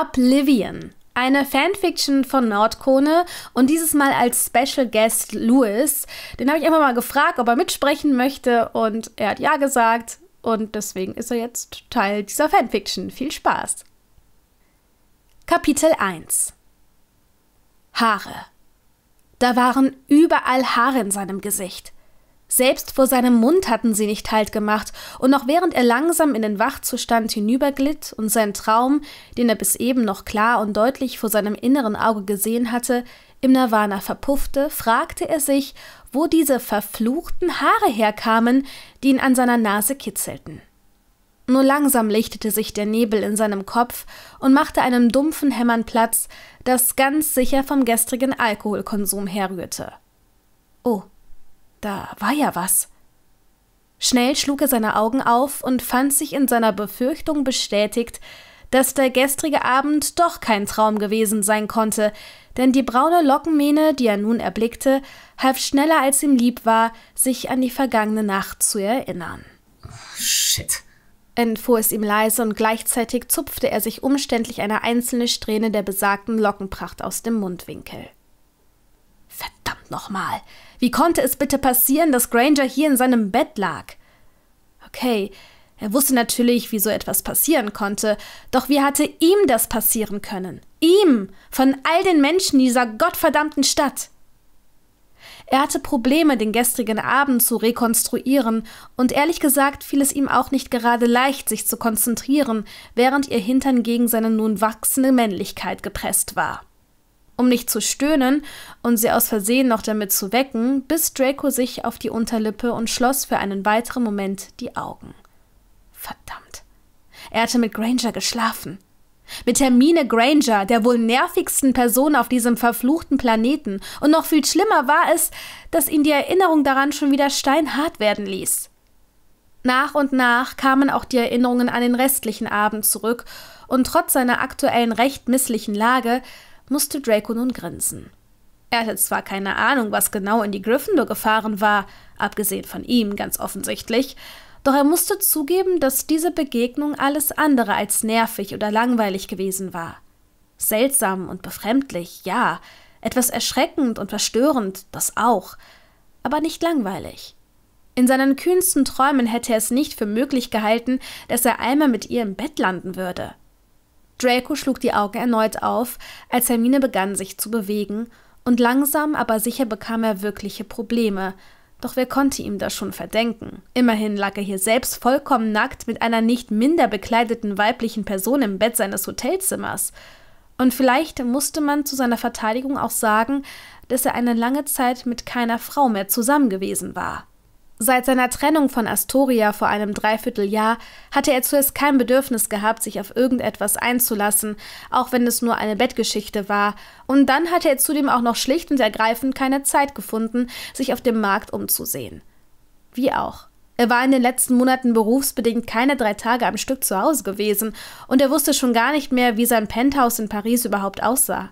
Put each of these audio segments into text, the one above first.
Oblivion. Eine Fanfiction von Nordkone und dieses Mal als Special Guest Louis. Den habe ich einfach mal gefragt, ob er mitsprechen möchte und er hat ja gesagt und deswegen ist er jetzt Teil dieser Fanfiction. Viel Spaß! Kapitel 1 Haare. Da waren überall Haare in seinem Gesicht. Selbst vor seinem Mund hatten sie nicht Halt gemacht, und noch während er langsam in den Wachzustand hinüberglitt und sein Traum, den er bis eben noch klar und deutlich vor seinem inneren Auge gesehen hatte, im Nirvana verpuffte, fragte er sich, wo diese verfluchten Haare herkamen, die ihn an seiner Nase kitzelten. Nur langsam lichtete sich der Nebel in seinem Kopf und machte einem dumpfen Hämmern Platz, das ganz sicher vom gestrigen Alkoholkonsum herrührte. Oh, da war ja was. Schnell schlug er seine Augen auf und fand sich in seiner Befürchtung bestätigt, dass der gestrige Abend doch kein Traum gewesen sein konnte, denn die braune Lockenmähne, die er nun erblickte, half schneller als ihm lieb war, sich an die vergangene Nacht zu erinnern. shit. Entfuhr es ihm leise und gleichzeitig zupfte er sich umständlich eine einzelne Strähne der besagten Lockenpracht aus dem Mundwinkel. Verdammt nochmal! Wie konnte es bitte passieren, dass Granger hier in seinem Bett lag? Okay, er wusste natürlich, wie so etwas passieren konnte, doch wie hatte ihm das passieren können? Ihm, von all den Menschen dieser gottverdammten Stadt. Er hatte Probleme, den gestrigen Abend zu rekonstruieren, und ehrlich gesagt fiel es ihm auch nicht gerade leicht, sich zu konzentrieren, während ihr Hintern gegen seine nun wachsende Männlichkeit gepresst war um nicht zu stöhnen und sie aus Versehen noch damit zu wecken, biss Draco sich auf die Unterlippe und schloss für einen weiteren Moment die Augen. Verdammt. Er hatte mit Granger geschlafen. Mit Hermine Granger, der wohl nervigsten Person auf diesem verfluchten Planeten. Und noch viel schlimmer war es, dass ihn die Erinnerung daran schon wieder steinhart werden ließ. Nach und nach kamen auch die Erinnerungen an den restlichen Abend zurück, und trotz seiner aktuellen recht misslichen Lage musste Draco nun grinsen. Er hatte zwar keine Ahnung, was genau in die Gryffindor gefahren war, abgesehen von ihm ganz offensichtlich, doch er musste zugeben, dass diese Begegnung alles andere als nervig oder langweilig gewesen war. Seltsam und befremdlich, ja, etwas erschreckend und verstörend, das auch, aber nicht langweilig. In seinen kühnsten Träumen hätte er es nicht für möglich gehalten, dass er einmal mit ihr im Bett landen würde. Draco schlug die Augen erneut auf, als Hermine begann, sich zu bewegen, und langsam aber sicher bekam er wirkliche Probleme. Doch wer konnte ihm das schon verdenken? Immerhin lag er hier selbst vollkommen nackt mit einer nicht minder bekleideten weiblichen Person im Bett seines Hotelzimmers. Und vielleicht musste man zu seiner Verteidigung auch sagen, dass er eine lange Zeit mit keiner Frau mehr zusammen gewesen war. Seit seiner Trennung von Astoria vor einem Dreivierteljahr hatte er zuerst kein Bedürfnis gehabt, sich auf irgendetwas einzulassen, auch wenn es nur eine Bettgeschichte war, und dann hatte er zudem auch noch schlicht und ergreifend keine Zeit gefunden, sich auf dem Markt umzusehen. Wie auch. Er war in den letzten Monaten berufsbedingt keine drei Tage am Stück zu Hause gewesen, und er wusste schon gar nicht mehr, wie sein Penthouse in Paris überhaupt aussah.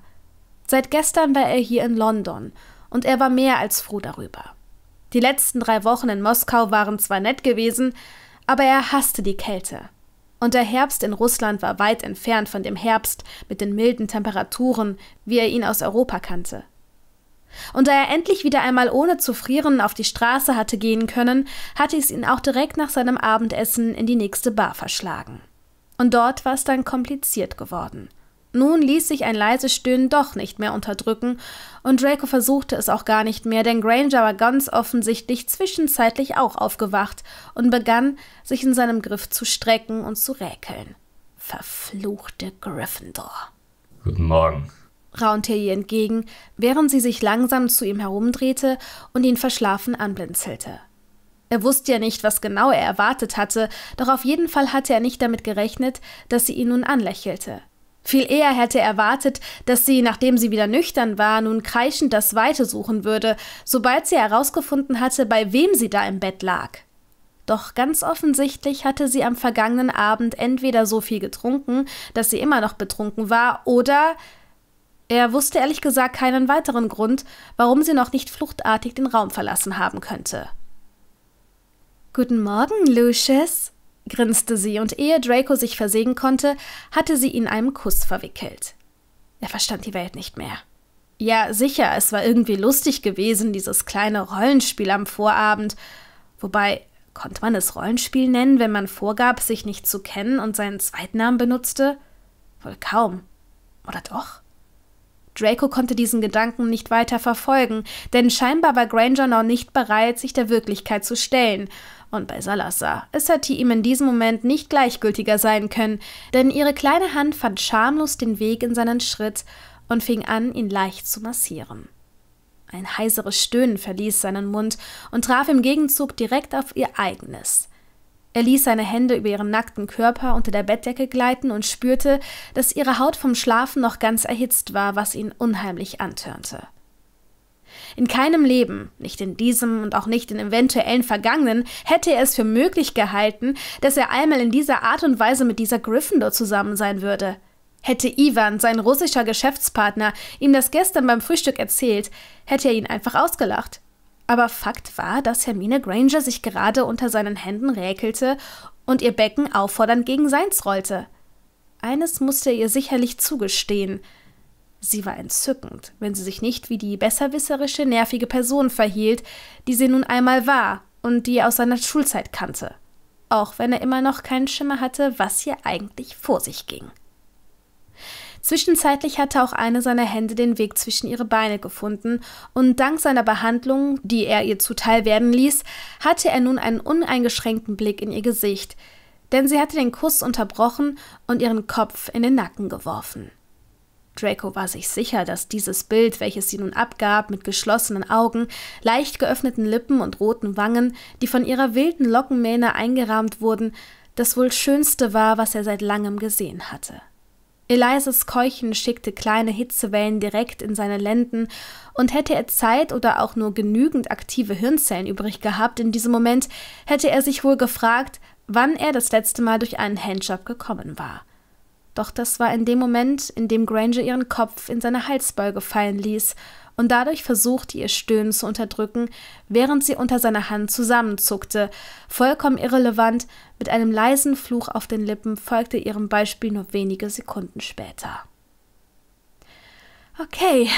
Seit gestern war er hier in London, und er war mehr als froh darüber. Die letzten drei Wochen in Moskau waren zwar nett gewesen, aber er hasste die Kälte. Und der Herbst in Russland war weit entfernt von dem Herbst mit den milden Temperaturen, wie er ihn aus Europa kannte. Und da er endlich wieder einmal ohne zu frieren auf die Straße hatte gehen können, hatte es ihn auch direkt nach seinem Abendessen in die nächste Bar verschlagen. Und dort war es dann kompliziert geworden. Nun ließ sich ein leises Stöhnen doch nicht mehr unterdrücken, und Draco versuchte es auch gar nicht mehr, denn Granger war ganz offensichtlich zwischenzeitlich auch aufgewacht und begann, sich in seinem Griff zu strecken und zu räkeln. Verfluchte Gryffindor. Guten Morgen, raunte er ihr entgegen, während sie sich langsam zu ihm herumdrehte und ihn verschlafen anblinzelte. Er wusste ja nicht, was genau er erwartet hatte, doch auf jeden Fall hatte er nicht damit gerechnet, dass sie ihn nun anlächelte. Viel eher hätte er erwartet, dass sie, nachdem sie wieder nüchtern war, nun kreischend das Weite suchen würde, sobald sie herausgefunden hatte, bei wem sie da im Bett lag. Doch ganz offensichtlich hatte sie am vergangenen Abend entweder so viel getrunken, dass sie immer noch betrunken war, oder er wusste ehrlich gesagt keinen weiteren Grund, warum sie noch nicht fluchtartig den Raum verlassen haben könnte. Guten Morgen, Lucius, grinste sie, und ehe Draco sich versehen konnte, hatte sie ihn einem Kuss verwickelt. Er verstand die Welt nicht mehr. Ja, sicher, es war irgendwie lustig gewesen, dieses kleine Rollenspiel am Vorabend, wobei konnte man es Rollenspiel nennen, wenn man vorgab, sich nicht zu kennen und seinen Zweitnamen benutzte? Wohl kaum. Oder doch? Draco konnte diesen Gedanken nicht weiter verfolgen, denn scheinbar war Granger noch nicht bereit, sich der Wirklichkeit zu stellen, und bei Salazar. Es hätte ihm in diesem Moment nicht gleichgültiger sein können, denn ihre kleine Hand fand schamlos den Weg in seinen Schritt und fing an, ihn leicht zu massieren. Ein heiseres Stöhnen verließ seinen Mund und traf im Gegenzug direkt auf ihr eigenes. Er ließ seine Hände über ihren nackten Körper unter der Bettdecke gleiten und spürte, dass ihre Haut vom Schlafen noch ganz erhitzt war, was ihn unheimlich antörnte. In keinem Leben, nicht in diesem und auch nicht in eventuellen vergangenen, hätte er es für möglich gehalten, dass er einmal in dieser Art und Weise mit dieser Gryffindor zusammen sein würde. Hätte Ivan, sein russischer Geschäftspartner, ihm das gestern beim Frühstück erzählt, hätte er ihn einfach ausgelacht. Aber Fakt war, dass Hermine Granger sich gerade unter seinen Händen räkelte und ihr Becken auffordernd gegen seins rollte. Eines musste er ihr sicherlich zugestehen – Sie war entzückend, wenn sie sich nicht wie die besserwisserische, nervige Person verhielt, die sie nun einmal war und die er aus seiner Schulzeit kannte. Auch wenn er immer noch keinen Schimmer hatte, was hier eigentlich vor sich ging. Zwischenzeitlich hatte auch eine seiner Hände den Weg zwischen ihre Beine gefunden und dank seiner Behandlung, die er ihr zuteil werden ließ, hatte er nun einen uneingeschränkten Blick in ihr Gesicht, denn sie hatte den Kuss unterbrochen und ihren Kopf in den Nacken geworfen. Draco war sich sicher, dass dieses Bild, welches sie nun abgab, mit geschlossenen Augen, leicht geöffneten Lippen und roten Wangen, die von ihrer wilden Lockenmähne eingerahmt wurden, das wohl schönste war, was er seit langem gesehen hatte. Elisas Keuchen schickte kleine Hitzewellen direkt in seine Lenden, und hätte er Zeit oder auch nur genügend aktive Hirnzellen übrig gehabt in diesem Moment, hätte er sich wohl gefragt, wann er das letzte Mal durch einen Handjob gekommen war. Doch das war in dem Moment, in dem Granger ihren Kopf in seine Halsbeuge fallen ließ und dadurch versuchte, ihr Stöhnen zu unterdrücken, während sie unter seiner Hand zusammenzuckte. Vollkommen irrelevant, mit einem leisen Fluch auf den Lippen folgte ihrem Beispiel nur wenige Sekunden später. Okay,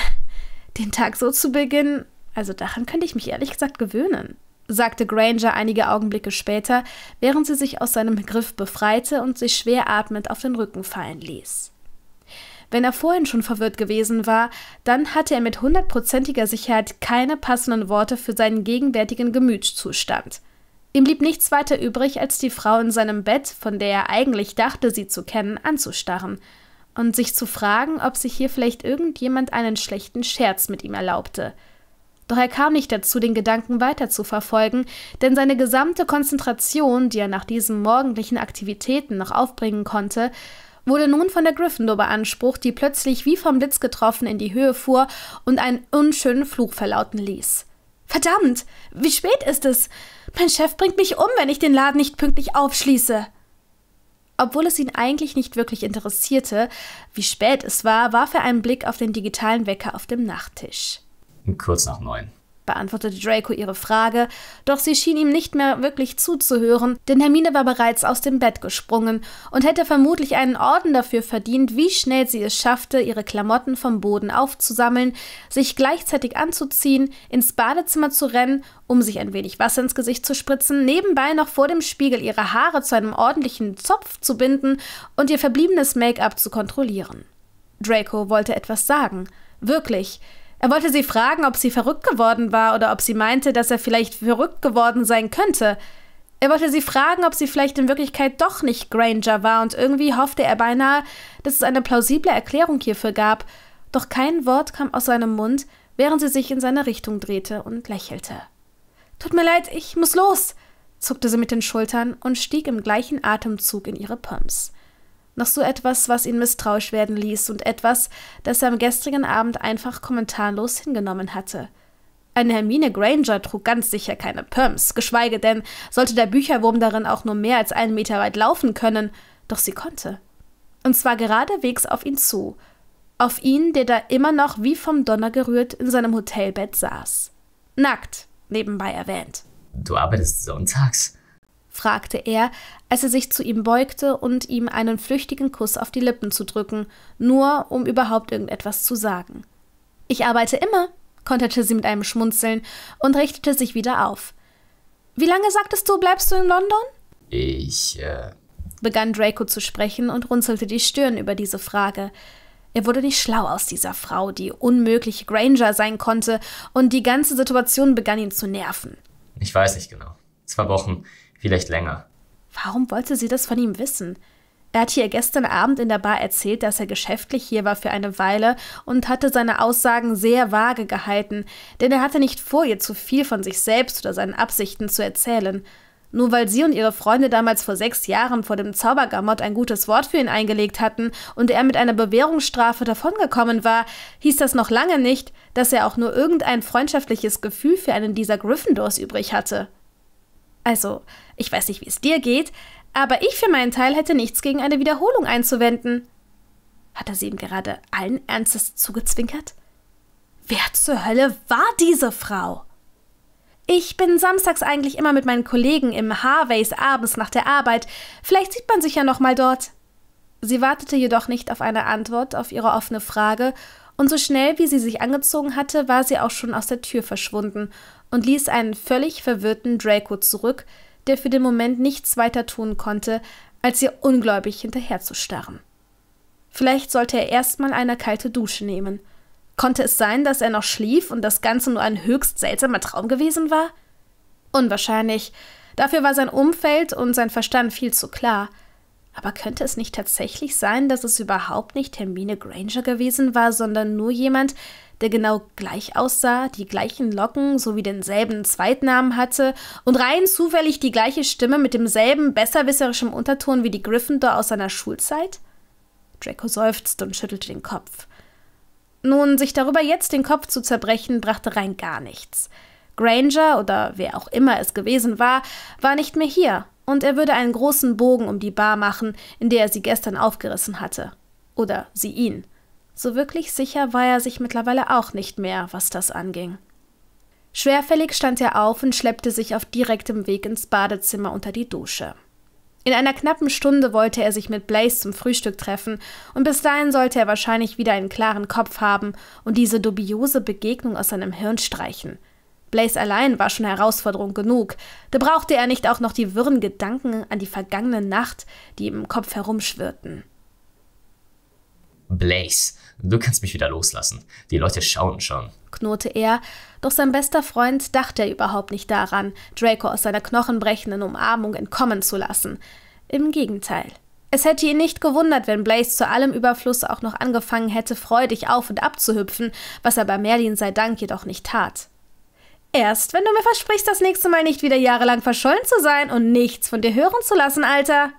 den Tag so zu beginnen, also daran könnte ich mich ehrlich gesagt gewöhnen sagte Granger einige Augenblicke später, während sie sich aus seinem Griff befreite und sich schwer atmend auf den Rücken fallen ließ. Wenn er vorhin schon verwirrt gewesen war, dann hatte er mit hundertprozentiger Sicherheit keine passenden Worte für seinen gegenwärtigen Gemütszustand. Ihm blieb nichts weiter übrig, als die Frau in seinem Bett, von der er eigentlich dachte, sie zu kennen, anzustarren und sich zu fragen, ob sich hier vielleicht irgendjemand einen schlechten Scherz mit ihm erlaubte – doch er kam nicht dazu, den Gedanken weiter zu verfolgen, denn seine gesamte Konzentration, die er nach diesen morgendlichen Aktivitäten noch aufbringen konnte, wurde nun von der Gryffindor beansprucht, die plötzlich wie vom Blitz getroffen in die Höhe fuhr und einen unschönen Fluch verlauten ließ. Verdammt, wie spät ist es? Mein Chef bringt mich um, wenn ich den Laden nicht pünktlich aufschließe. Obwohl es ihn eigentlich nicht wirklich interessierte, wie spät es war, warf er einen Blick auf den digitalen Wecker auf dem Nachttisch um kurz nach neun. Beantwortete Draco ihre Frage, doch sie schien ihm nicht mehr wirklich zuzuhören, denn Hermine war bereits aus dem Bett gesprungen und hätte vermutlich einen Orden dafür verdient, wie schnell sie es schaffte, ihre Klamotten vom Boden aufzusammeln, sich gleichzeitig anzuziehen, ins Badezimmer zu rennen, um sich ein wenig Wasser ins Gesicht zu spritzen, nebenbei noch vor dem Spiegel ihre Haare zu einem ordentlichen Zopf zu binden und ihr verbliebenes Make-up zu kontrollieren. Draco wollte etwas sagen. Wirklich. Er wollte sie fragen, ob sie verrückt geworden war oder ob sie meinte, dass er vielleicht verrückt geworden sein könnte. Er wollte sie fragen, ob sie vielleicht in Wirklichkeit doch nicht Granger war, und irgendwie hoffte er beinahe, dass es eine plausible Erklärung hierfür gab, doch kein Wort kam aus seinem Mund, während sie sich in seine Richtung drehte und lächelte. Tut mir leid, ich muss los, zuckte sie mit den Schultern und stieg im gleichen Atemzug in ihre Pumps noch so etwas, was ihn misstrauisch werden ließ und etwas, das er am gestrigen Abend einfach kommentarlos hingenommen hatte. Eine Hermine Granger trug ganz sicher keine Pumps, geschweige denn, sollte der Bücherwurm darin auch nur mehr als einen Meter weit laufen können, doch sie konnte. Und zwar geradewegs auf ihn zu, auf ihn, der da immer noch wie vom Donner gerührt in seinem Hotelbett saß. Nackt, nebenbei erwähnt. Du arbeitest sonntags? fragte er, als er sich zu ihm beugte und ihm einen flüchtigen Kuss auf die Lippen zu drücken, nur um überhaupt irgendetwas zu sagen. Ich arbeite immer, konterte sie mit einem Schmunzeln und richtete sich wieder auf. Wie lange sagtest du, bleibst du in London? Ich, äh. begann Draco zu sprechen und runzelte die Stirn über diese Frage. Er wurde nicht schlau aus dieser Frau, die unmöglich Granger sein konnte, und die ganze Situation begann ihn zu nerven. Ich weiß nicht genau. Zwei Wochen vielleicht länger. Warum wollte sie das von ihm wissen? Er hat hier gestern Abend in der Bar erzählt, dass er geschäftlich hier war für eine Weile und hatte seine Aussagen sehr vage gehalten, denn er hatte nicht vor, ihr zu viel von sich selbst oder seinen Absichten zu erzählen. Nur weil sie und ihre Freunde damals vor sechs Jahren vor dem Zaubergamot ein gutes Wort für ihn eingelegt hatten und er mit einer Bewährungsstrafe davongekommen war, hieß das noch lange nicht, dass er auch nur irgendein freundschaftliches Gefühl für einen dieser Gryffindors übrig hatte. Also, ich weiß nicht, wie es dir geht, aber ich für meinen Teil hätte nichts gegen eine Wiederholung einzuwenden. Hat er sie ihm gerade allen Ernstes zugezwinkert? Wer zur Hölle war diese Frau? Ich bin samstags eigentlich immer mit meinen Kollegen im Harveys abends nach der Arbeit. Vielleicht sieht man sich ja noch mal dort. Sie wartete jedoch nicht auf eine Antwort auf ihre offene Frage, und so schnell wie sie sich angezogen hatte, war sie auch schon aus der Tür verschwunden und ließ einen völlig verwirrten Draco zurück, der für den Moment nichts weiter tun konnte, als ihr ungläubig hinterherzustarren. Vielleicht sollte er erstmal eine kalte Dusche nehmen. Konnte es sein, dass er noch schlief und das Ganze nur ein höchst seltsamer Traum gewesen war? Unwahrscheinlich. Dafür war sein Umfeld und sein Verstand viel zu klar. Aber könnte es nicht tatsächlich sein, dass es überhaupt nicht Hermine Granger gewesen war, sondern nur jemand, der genau gleich aussah, die gleichen Locken sowie denselben Zweitnamen hatte und rein zufällig die gleiche Stimme mit demselben besserwisserischem Unterton wie die Gryffindor aus seiner Schulzeit? Draco seufzte und schüttelte den Kopf. Nun, sich darüber jetzt den Kopf zu zerbrechen, brachte rein gar nichts. Granger oder wer auch immer es gewesen war, war nicht mehr hier, und er würde einen großen Bogen um die Bar machen, in der er sie gestern aufgerissen hatte. Oder sie ihn. So wirklich sicher war er sich mittlerweile auch nicht mehr, was das anging. Schwerfällig stand er auf und schleppte sich auf direktem Weg ins Badezimmer unter die Dusche. In einer knappen Stunde wollte er sich mit Blaze zum Frühstück treffen, und bis dahin sollte er wahrscheinlich wieder einen klaren Kopf haben und diese dubiose Begegnung aus seinem Hirn streichen. Blaze allein war schon Herausforderung genug, da brauchte er nicht auch noch die wirren Gedanken an die vergangene Nacht, die im Kopf herumschwirrten. Blaze, Du kannst mich wieder loslassen. Die Leute schauen schon. Knurrte er, doch sein bester Freund dachte überhaupt nicht daran, Draco aus seiner knochenbrechenden Umarmung entkommen zu lassen. Im Gegenteil. Es hätte ihn nicht gewundert, wenn Blaze zu allem Überfluss auch noch angefangen hätte, freudig auf und ab zu hüpfen, was er bei Merlin sei Dank jedoch nicht tat. Erst, wenn du mir versprichst, das nächste Mal nicht wieder jahrelang verschollen zu sein und nichts von dir hören zu lassen, Alter.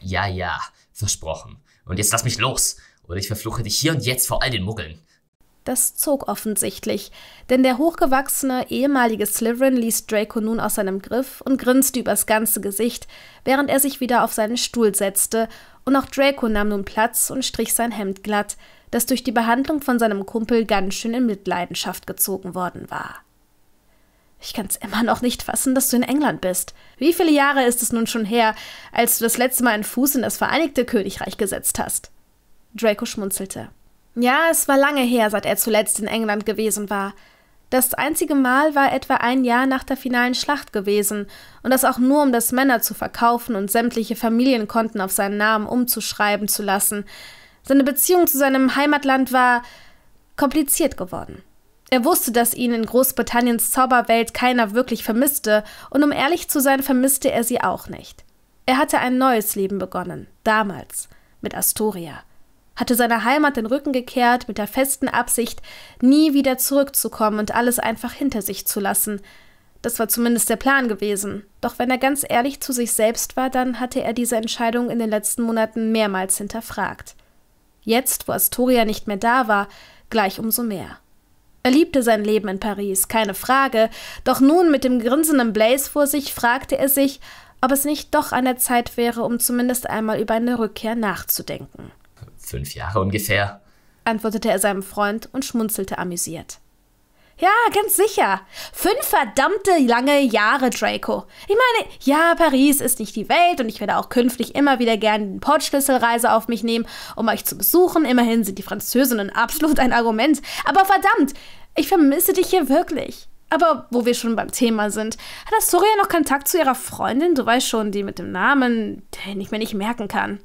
Ja, ja, versprochen. Und jetzt lass mich los. Oder ich verfluche dich hier und jetzt vor all den Muggeln. Das zog offensichtlich, denn der hochgewachsene ehemalige Slytherin ließ Draco nun aus seinem Griff und grinste übers ganze Gesicht, während er sich wieder auf seinen Stuhl setzte, und auch Draco nahm nun Platz und strich sein Hemd glatt, das durch die Behandlung von seinem Kumpel ganz schön in Mitleidenschaft gezogen worden war. Ich kann's immer noch nicht fassen, dass du in England bist. Wie viele Jahre ist es nun schon her, als du das letzte Mal einen Fuß in das Vereinigte Königreich gesetzt hast? Draco schmunzelte. Ja, es war lange her, seit er zuletzt in England gewesen war. Das einzige Mal war etwa ein Jahr nach der finalen Schlacht gewesen, und das auch nur, um das Männer zu verkaufen und sämtliche Familienkonten auf seinen Namen umzuschreiben zu lassen. Seine Beziehung zu seinem Heimatland war kompliziert geworden. Er wusste, dass ihn in Großbritanniens Zauberwelt keiner wirklich vermisste, und um ehrlich zu sein, vermisste er sie auch nicht. Er hatte ein neues Leben begonnen, damals, mit Astoria hatte seiner Heimat den Rücken gekehrt mit der festen Absicht, nie wieder zurückzukommen und alles einfach hinter sich zu lassen. Das war zumindest der Plan gewesen. Doch wenn er ganz ehrlich zu sich selbst war, dann hatte er diese Entscheidung in den letzten Monaten mehrmals hinterfragt. Jetzt, wo Astoria nicht mehr da war, gleich umso mehr. Er liebte sein Leben in Paris, keine Frage, doch nun mit dem grinsenden Blaze vor sich fragte er sich, ob es nicht doch an der Zeit wäre, um zumindest einmal über eine Rückkehr nachzudenken fünf Jahre ungefähr, antwortete er seinem Freund und schmunzelte amüsiert. Ja, ganz sicher. Fünf verdammte lange Jahre, Draco. Ich meine, ja, Paris ist nicht die Welt und ich werde auch künftig immer wieder gerne den Portschlüsselreise auf mich nehmen, um euch zu besuchen. Immerhin sind die Französinnen absolut ein Argument. Aber verdammt, ich vermisse dich hier wirklich. Aber wo wir schon beim Thema sind, hat Astoria noch Kontakt zu ihrer Freundin, du weißt schon, die mit dem Namen, den ich mir nicht merken kann.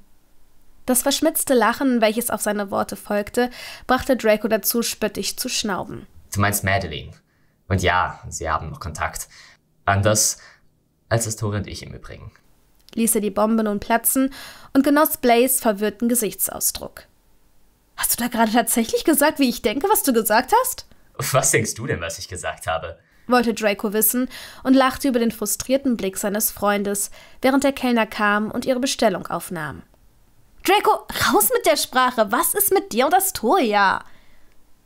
Das verschmitzte Lachen, welches auf seine Worte folgte, brachte Draco dazu, spöttisch zu schnauben. Du meinst Madeline. Und ja, sie haben noch Kontakt. Anders als es Tore und ich im Übrigen. Ließ er die Bombe nun platzen und genoss Blaze verwirrten Gesichtsausdruck. Hast du da gerade tatsächlich gesagt, wie ich denke, was du gesagt hast? Was denkst du denn, was ich gesagt habe? wollte Draco wissen und lachte über den frustrierten Blick seines Freundes, während der Kellner kam und ihre Bestellung aufnahm. Draco, raus mit der Sprache. Was ist mit dir und Astoria?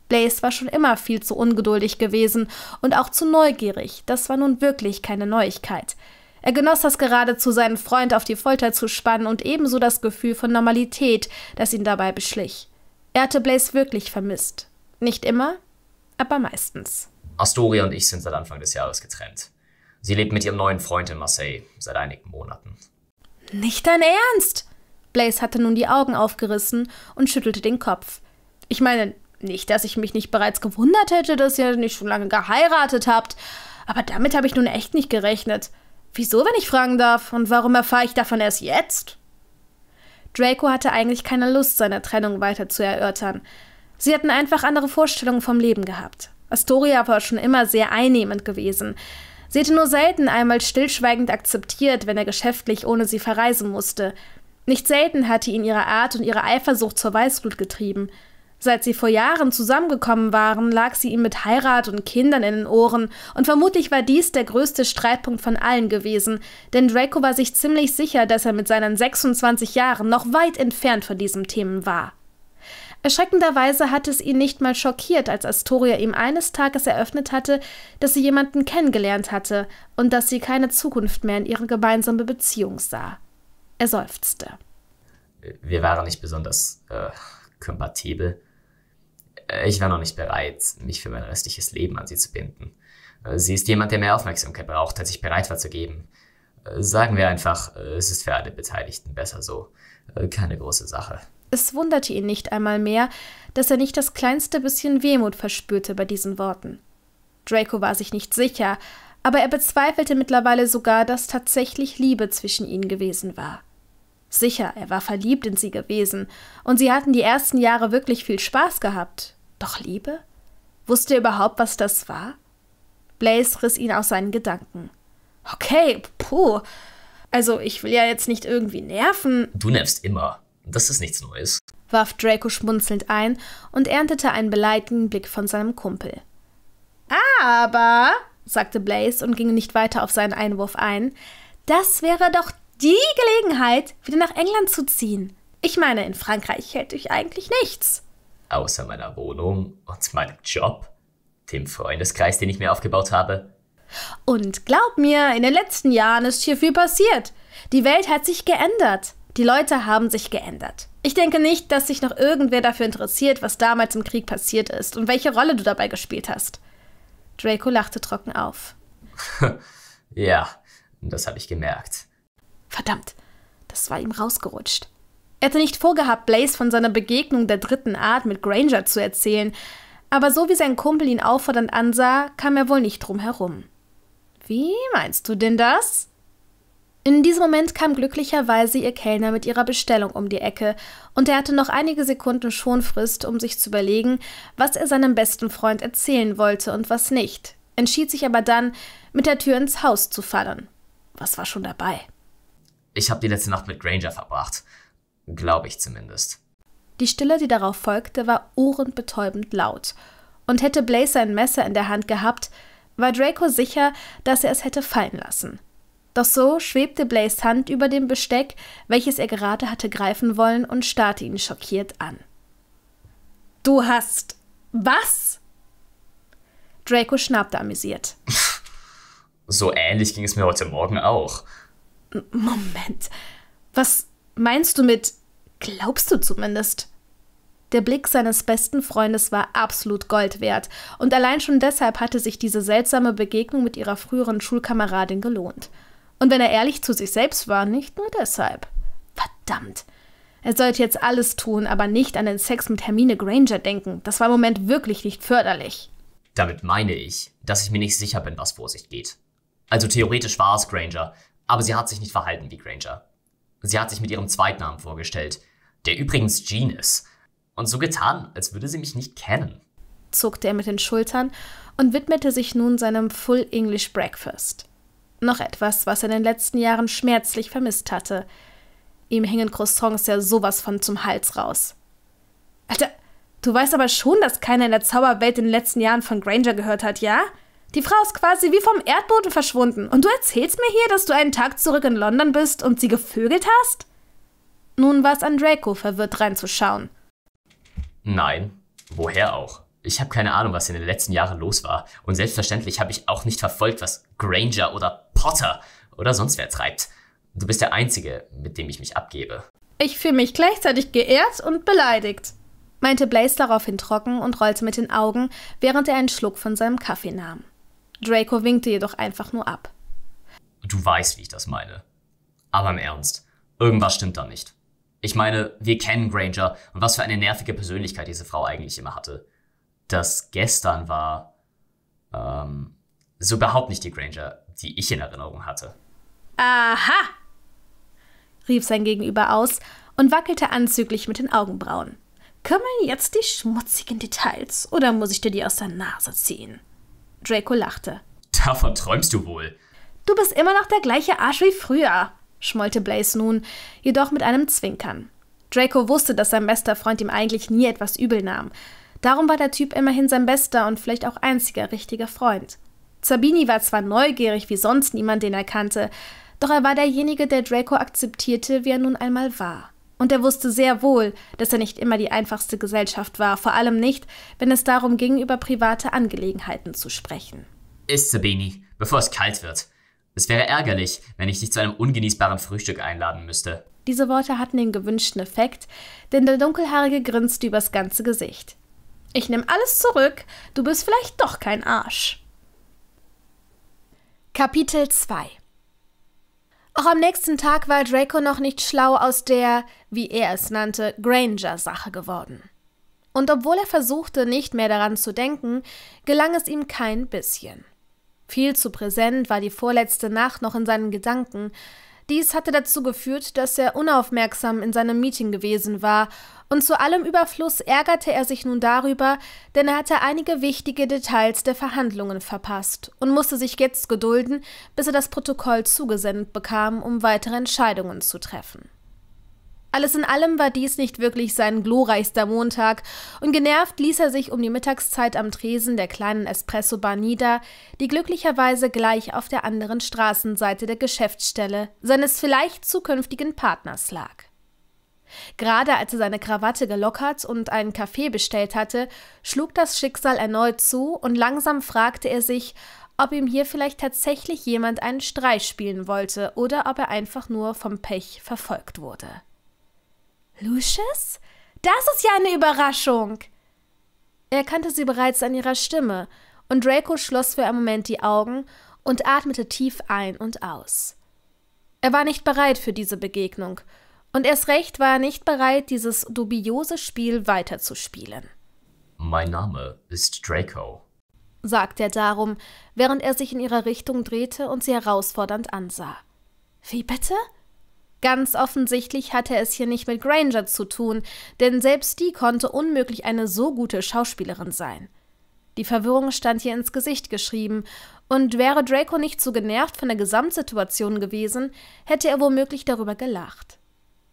Blaze war schon immer viel zu ungeduldig gewesen und auch zu neugierig. Das war nun wirklich keine Neuigkeit. Er genoss das geradezu, seinen Freund auf die Folter zu spannen und ebenso das Gefühl von Normalität, das ihn dabei beschlich. Er hatte Blaze wirklich vermisst. Nicht immer, aber meistens. Astoria und ich sind seit Anfang des Jahres getrennt. Sie lebt mit ihrem neuen Freund in Marseille seit einigen Monaten. Nicht dein Ernst! Blaze hatte nun die Augen aufgerissen und schüttelte den Kopf. Ich meine, nicht, dass ich mich nicht bereits gewundert hätte, dass ihr nicht schon lange geheiratet habt, aber damit habe ich nun echt nicht gerechnet. Wieso, wenn ich fragen darf? Und warum erfahre ich davon erst jetzt? Draco hatte eigentlich keine Lust, seine Trennung weiter zu erörtern. Sie hatten einfach andere Vorstellungen vom Leben gehabt. Astoria war schon immer sehr einnehmend gewesen. Sie hätte nur selten einmal stillschweigend akzeptiert, wenn er geschäftlich ohne sie verreisen musste. Nicht selten hatte ihn ihre Art und ihre Eifersucht zur Weißglut getrieben. Seit sie vor Jahren zusammengekommen waren, lag sie ihm mit Heirat und Kindern in den Ohren, und vermutlich war dies der größte Streitpunkt von allen gewesen, denn Draco war sich ziemlich sicher, dass er mit seinen 26 Jahren noch weit entfernt von diesem Themen war. Erschreckenderweise hatte es ihn nicht mal schockiert, als Astoria ihm eines Tages eröffnet hatte, dass sie jemanden kennengelernt hatte und dass sie keine Zukunft mehr in ihre gemeinsame Beziehung sah. Er seufzte wir waren nicht besonders äh, kompatibel. Äh, ich war noch nicht bereit, mich für mein restliches Leben an sie zu binden. Äh, sie ist jemand, der mehr Aufmerksamkeit braucht, als ich bereit war zu geben. Äh, sagen wir einfach, es ist für alle Beteiligten besser so. Keine große Sache. Es wunderte ihn nicht einmal mehr, dass er nicht das kleinste bisschen Wehmut verspürte bei diesen Worten. Draco war sich nicht sicher, aber er bezweifelte mittlerweile sogar, dass tatsächlich Liebe zwischen ihnen gewesen war. Sicher, er war verliebt in sie gewesen, und sie hatten die ersten Jahre wirklich viel Spaß gehabt. Doch Liebe? Wusste er überhaupt, was das war? Blaze riss ihn aus seinen Gedanken. Okay, puh. Also, ich will ja jetzt nicht irgendwie nerven. Du nervst immer. Das ist nichts Neues. warf Draco schmunzelnd ein und erntete einen beleidigenden Blick von seinem Kumpel. Aber, sagte Blaze und ging nicht weiter auf seinen Einwurf ein, das wäre doch die Gelegenheit, wieder nach England zu ziehen. Ich meine, in Frankreich hätte ich eigentlich nichts. Außer meiner Wohnung und meinem Job, dem Freundeskreis, den ich mir aufgebaut habe. Und glaub mir, in den letzten Jahren ist hier viel passiert. Die Welt hat sich geändert. Die Leute haben sich geändert. Ich denke nicht, dass sich noch irgendwer dafür interessiert, was damals im Krieg passiert ist und welche Rolle du dabei gespielt hast. Draco lachte trocken auf. ja, das habe ich gemerkt. Verdammt, das war ihm rausgerutscht. Er hatte nicht vorgehabt, Blaze von seiner Begegnung der dritten Art mit Granger zu erzählen, aber so wie sein Kumpel ihn auffordernd ansah, kam er wohl nicht drum herum. Wie meinst du denn das? In diesem Moment kam glücklicherweise ihr Kellner mit ihrer Bestellung um die Ecke, und er hatte noch einige Sekunden Schonfrist, um sich zu überlegen, was er seinem besten Freund erzählen wollte und was nicht, entschied sich aber dann, mit der Tür ins Haus zu fallen. Was war schon dabei? Ich habe die letzte Nacht mit Granger verbracht. Glaube ich zumindest. Die Stille, die darauf folgte, war ohrenbetäubend laut. Und hätte Blaze sein Messer in der Hand gehabt, war Draco sicher, dass er es hätte fallen lassen. Doch so schwebte Blaze Hand über dem Besteck, welches er gerade hatte greifen wollen, und starrte ihn schockiert an. Du hast. Was? Draco schnappte amüsiert. So ähnlich ging es mir heute Morgen auch. Moment. Was meinst du mit glaubst du zumindest? Der Blick seines besten Freundes war absolut Gold wert, und allein schon deshalb hatte sich diese seltsame Begegnung mit ihrer früheren Schulkameradin gelohnt. Und wenn er ehrlich zu sich selbst war, nicht nur deshalb. Verdammt. Er sollte jetzt alles tun, aber nicht an den Sex mit Hermine Granger denken. Das war im Moment wirklich nicht förderlich. Damit meine ich, dass ich mir nicht sicher bin, was vor sich geht. Also theoretisch war es Granger, aber sie hat sich nicht verhalten wie Granger. Sie hat sich mit ihrem Zweitnamen vorgestellt, der übrigens Jean ist, und so getan, als würde sie mich nicht kennen. Zuckte er mit den Schultern und widmete sich nun seinem Full English Breakfast. Noch etwas, was er in den letzten Jahren schmerzlich vermisst hatte. Ihm hängen Croissants ja sowas von zum Hals raus. Alter, du weißt aber schon, dass keiner in der Zauberwelt in den letzten Jahren von Granger gehört hat, ja? Die Frau ist quasi wie vom Erdboden verschwunden und du erzählst mir hier, dass du einen Tag zurück in London bist und sie gevögelt hast? Nun war es an Draco verwirrt reinzuschauen. Nein, woher auch? Ich habe keine Ahnung, was in den letzten Jahren los war und selbstverständlich habe ich auch nicht verfolgt, was Granger oder Potter oder sonst wer treibt. Du bist der Einzige, mit dem ich mich abgebe. Ich fühle mich gleichzeitig geehrt und beleidigt, meinte Blaze daraufhin trocken und rollte mit den Augen, während er einen Schluck von seinem Kaffee nahm. Draco winkte jedoch einfach nur ab. Du weißt, wie ich das meine. Aber im Ernst, irgendwas stimmt da nicht. Ich meine, wir kennen Granger und was für eine nervige Persönlichkeit diese Frau eigentlich immer hatte. Das gestern war ähm, so überhaupt nicht die Granger, die ich in Erinnerung hatte. Aha! rief sein Gegenüber aus und wackelte anzüglich mit den Augenbrauen. Kümmern jetzt die schmutzigen Details oder muss ich dir die aus der Nase ziehen? Draco lachte. Davon träumst du wohl. Du bist immer noch der gleiche Arsch wie früher, schmollte Blaze nun, jedoch mit einem Zwinkern. Draco wusste, dass sein bester Freund ihm eigentlich nie etwas übel nahm. Darum war der Typ immerhin sein bester und vielleicht auch einziger richtiger Freund. Zabini war zwar neugierig wie sonst niemand, den er kannte, doch er war derjenige, der Draco akzeptierte, wie er nun einmal war. Und er wusste sehr wohl, dass er nicht immer die einfachste Gesellschaft war, vor allem nicht, wenn es darum ging, über private Angelegenheiten zu sprechen. Ist Sabini, bevor es kalt wird. Es wäre ärgerlich, wenn ich dich zu einem ungenießbaren Frühstück einladen müsste. Diese Worte hatten den gewünschten Effekt, denn der Dunkelhaarige grinste übers ganze Gesicht. Ich nehme alles zurück, du bist vielleicht doch kein Arsch. Kapitel 2 auch am nächsten Tag war Draco noch nicht schlau aus der, wie er es nannte, Granger-Sache geworden. Und obwohl er versuchte, nicht mehr daran zu denken, gelang es ihm kein bisschen. Viel zu präsent war die vorletzte Nacht noch in seinen Gedanken. Dies hatte dazu geführt, dass er unaufmerksam in seinem Meeting gewesen war und zu allem Überfluss ärgerte er sich nun darüber, denn er hatte einige wichtige Details der Verhandlungen verpasst und musste sich jetzt gedulden, bis er das Protokoll zugesendet bekam, um weitere Entscheidungen zu treffen. Alles in allem war dies nicht wirklich sein glorreichster Montag, und genervt ließ er sich um die Mittagszeit am Tresen der kleinen Espresso-Bar nieder, die glücklicherweise gleich auf der anderen Straßenseite der Geschäftsstelle seines vielleicht zukünftigen Partners lag. Gerade als er seine Krawatte gelockert und einen Kaffee bestellt hatte, schlug das Schicksal erneut zu und langsam fragte er sich, ob ihm hier vielleicht tatsächlich jemand einen Streich spielen wollte oder ob er einfach nur vom Pech verfolgt wurde. Lucius? Das ist ja eine Überraschung! Er kannte sie bereits an ihrer Stimme, und Draco schloss für einen Moment die Augen und atmete tief ein und aus. Er war nicht bereit für diese Begegnung, und erst recht war er nicht bereit, dieses dubiose Spiel weiterzuspielen. Mein Name ist Draco, sagt er darum, während er sich in ihrer Richtung drehte und sie herausfordernd ansah. Wie bitte? Ganz offensichtlich hatte er es hier nicht mit Granger zu tun, denn selbst die konnte unmöglich eine so gute Schauspielerin sein. Die Verwirrung stand ihr ins Gesicht geschrieben, und wäre Draco nicht so genervt von der Gesamtsituation gewesen, hätte er womöglich darüber gelacht.